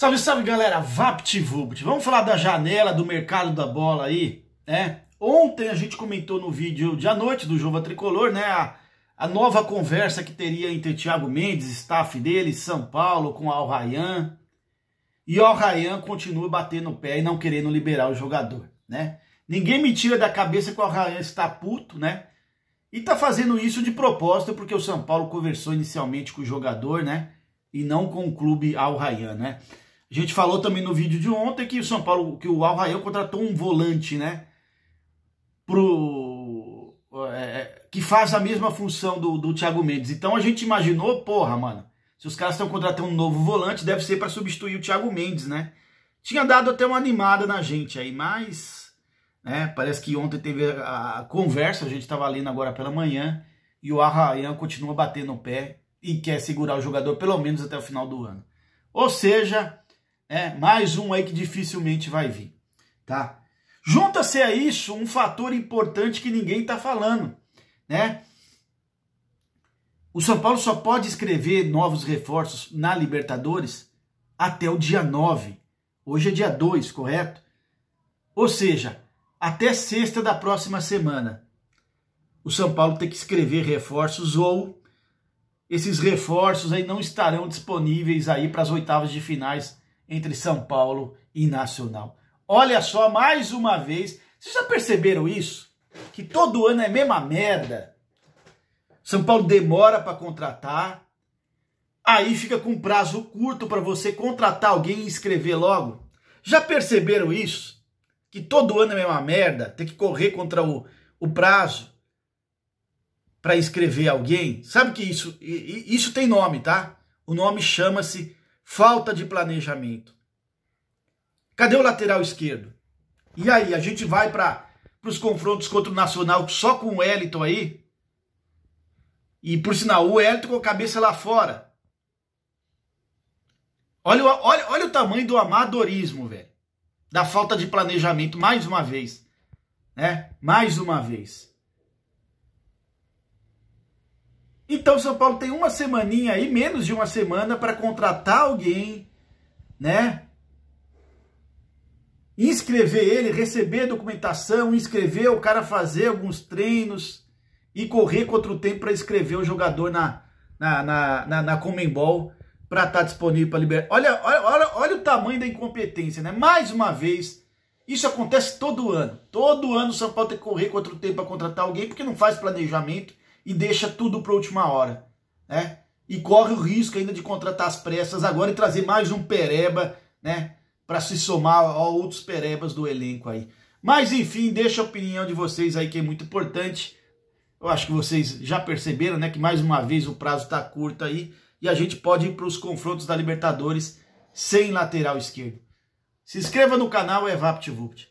Salve, salve galera, VaptVupt. Vamos falar da janela do mercado da bola aí, né? Ontem a gente comentou no vídeo de à noite do Jova Tricolor, né? A, a nova conversa que teria entre Thiago Mendes, staff dele, São Paulo, com Al Rayan. E Al Rayan continua batendo o pé e não querendo liberar o jogador, né? Ninguém me tira da cabeça que o Al Rayan está puto, né? E tá fazendo isso de propósito porque o São Paulo conversou inicialmente com o jogador, né? E não com o clube Al Rayan, né? A gente falou também no vídeo de ontem que o São Paulo, que o Arraial contratou um volante, né? Pro, é, é, que faz a mesma função do, do Thiago Mendes. Então a gente imaginou, porra, mano, se os caras estão contratando um novo volante, deve ser para substituir o Thiago Mendes, né? Tinha dado até uma animada na gente aí, mas né, parece que ontem teve a, conversa, a gente estava lendo agora pela manhã, e o Arraian continua batendo o pé e quer segurar o jogador pelo menos até o final do ano. Ou seja, é, mais um aí que dificilmente vai vir, tá? Junta-se a isso um fator importante que ninguém está falando, né? O São Paulo só pode escrever novos reforços na Libertadores até o dia 9. Hoje é dia 2, correto? Ou seja, até sexta da próxima semana. O São Paulo tem que escrever reforços ou esses reforços aí não estarão disponíveis aí para as oitavas de finais entre São Paulo e Nacional. Olha só, mais uma vez, vocês já perceberam isso? Que todo ano é a mesma merda. São Paulo demora para contratar, aí fica com prazo curto para você contratar alguém e escrever logo. Já perceberam isso? Que todo ano é a mesma merda, tem que correr contra o, o prazo para escrever alguém. Sabe que isso, isso tem nome, tá? O nome chama-se falta de planejamento. Cadê o lateral esquerdo? E aí, a gente vai para os confrontos contra o Nacional só com o Wellington aí? E por sinal, o Wellington com a cabeça lá fora. Olha, olha, olha o tamanho do amadorismo, velho. Da falta de planejamento, mais uma vez. Né? Mais uma vez. Então São Paulo tem uma semaninha aí, menos de uma semana, para contratar alguém, né? Inscrever ele, receber documentação, inscrever o cara fazer alguns treinos e correr contra o tempo para escrever o jogador na, na, na, na, na Comembol para estar tá disponível para liberar. Olha, olha, olha, olha o tamanho da incompetência, né? Mais uma vez, isso acontece todo ano. Todo ano o São Paulo tem que correr contra o tempo para contratar alguém porque não faz planejamento e deixa tudo para última hora, né? E corre o risco ainda de contratar as pressas agora e trazer mais um pereba, né? Para se somar a outros perebas do elenco aí. Mas enfim, deixa a opinião de vocês aí que é muito importante. Eu acho que vocês já perceberam, né, que mais uma vez o prazo está curto aí e a gente pode ir para os confrontos da Libertadores sem lateral esquerdo. Se inscreva no canal EvaptVupt. É